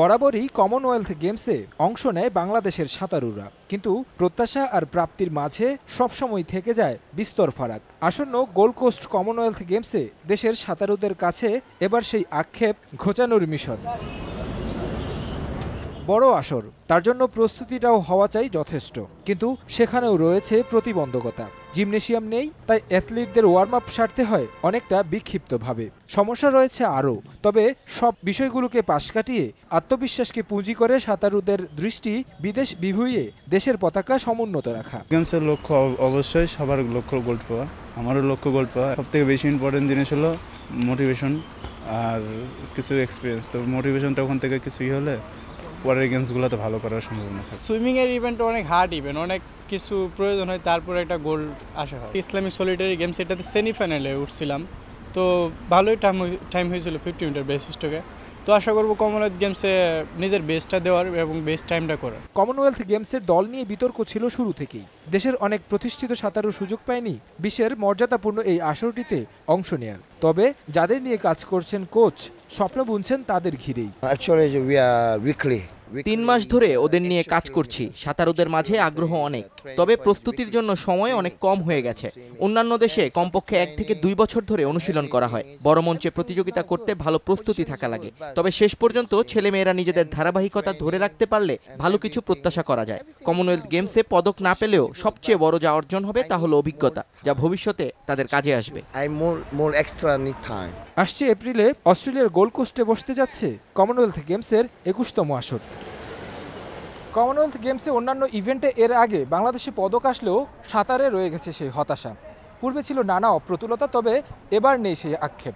বরাবরই কমনওয়েলথ গেমসে অংশ নেয় বাংলাদেশের সাঁতারুরা কিন্তু প্রত্যাশা আর প্রাপ্তির মাঝে সবসময় থেকে যায় বিস্তর ফারাক আসন্ন গোল্ড কোস্ট কমনওয়েলথ গেমসে দেশের সাঁতারুদের কাছে এবার সেই আক্ষেপ ঘোচানোর মিশন বড় আসর তার জন্য প্রস্তুতিটাও হওয়া চাই যথেষ্ট কিন্তু সেখানেও রয়েছে প্রতিবন্ধকতা জিমনেশিয়াম নেই তাই অ্যাথলিটদের ওয়ার্ম আপ সারতে হয় অনেকটা বিক্ষিপ্তভাবে সমস্যা রয়েছে আরও তবে সব বিষয়গুলোকে পাশ কাটিয়ে আত্মবিশ্বাসকে পুঁজি করে সাঁতারুদের দৃষ্টি বিদেশ বিভুইয়ে দেশের পতাকা সমুন্নত রাখা গেমসের লক্ষ্য অবশ্যই সবার লক্ষ্য গোল্ড পাওয়া আমারও লক্ষ্য গোল্ড পাওয়া থেকে বেশি ইম্পর্টেন্ট জিনিস হলো মোটিভেশন আর কিছু এক্সপিরিয়েন্স তো মোটিভেশনটা ওখান থেকে কিছুই হলে ওয়াটার গেমসগুলোতে ভালো করার সম্ভাবনা থাকে সুইমিংয়ের ইভেন্ট অনেক হার্ড ইভেন্ট অনেক কিছু প্রয়োজন হয় তারপরে একটা গোল্ড আসা হয় ইসলামিক সলিটারি গেমস এটাতে সেমিফাইনালে উঠছিলাম তো ভালোই টাইম টাইম হয়েছিল ফিফটি মিটার বেসিস্টকে তো আশা করবো কমনওয়েলথ গেমসে নিজের বেস্টটা দেওয়ার এবং বেস্ট টাইমটা করার কমনওয়েলথ গেমসের দল নিয়ে বিতর্ক ছিল শুরু থেকেই দেশের অনেক প্রতিষ্ঠিত সাঁতারও সুযোগ পায়নি বিশ্বের মর্যাদাপূর্ণ এই আসরটিতে অংশ নেয়ার তবে যাদের নিয়ে কাজ করছেন কোচ স্বপ্ন বুনছেন তাদের ঘিরেই অ্যাকচুয়ালি উই আর উইকলি তিন মাস ধরে ওদের নিয়ে কাজ করছি সাঁতারুদের মাঝে আগ্রহ অনেক তবে প্রস্তুতির জন্য সময় অনেক কম হয়ে গেছে অন্যান্য দেশে কমপক্ষে এক থেকে দুই বছর ধরে অনুশীলন করা হয় বড় মঞ্চে প্রতিযোগিতা করতে ভালো প্রস্তুতি থাকা লাগে তবে শেষ পর্যন্ত ছেলেমেয়েরা নিজেদের ধারাবাহিকতা ধরে রাখতে পারলে ভালো কিছু প্রত্যাশা করা যায় কমনওয়েলথ গেমসে পদক না পেলেও সবচেয়ে বড় যা অর্জন হবে তা হলো অভিজ্ঞতা যা ভবিষ্যতে তাদের কাজে আসবে আসছে এপ্রিলে অস্ট্রেলিয়ার গোলকোস্টে কোস্টে বসতে যাচ্ছে কমনওয়েলথ গেমসের একুশতম আসর কমনওয়েলথ গেমসে অন্যান্য ইভেন্টে এর আগে বাংলাদেশে পদক আসলেও সাঁতারে রয়ে গেছে সেই হতাশা পূর্বে ছিল নানা অপ্রতুলতা তবে এবার নেই সেই আক্ষেপ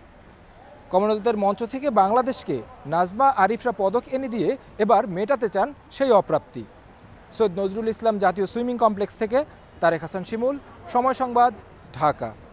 কমনওয়েলথের মঞ্চ থেকে বাংলাদেশকে নাজমা আরিফরা পদক এনে দিয়ে এবার মেটাতে চান সেই অপ্রাপ্তি সৈয়দ নজরুল ইসলাম জাতীয় সুইমিং কমপ্লেক্স থেকে তারেক হাসান শিমুল সময় সংবাদ ঢাকা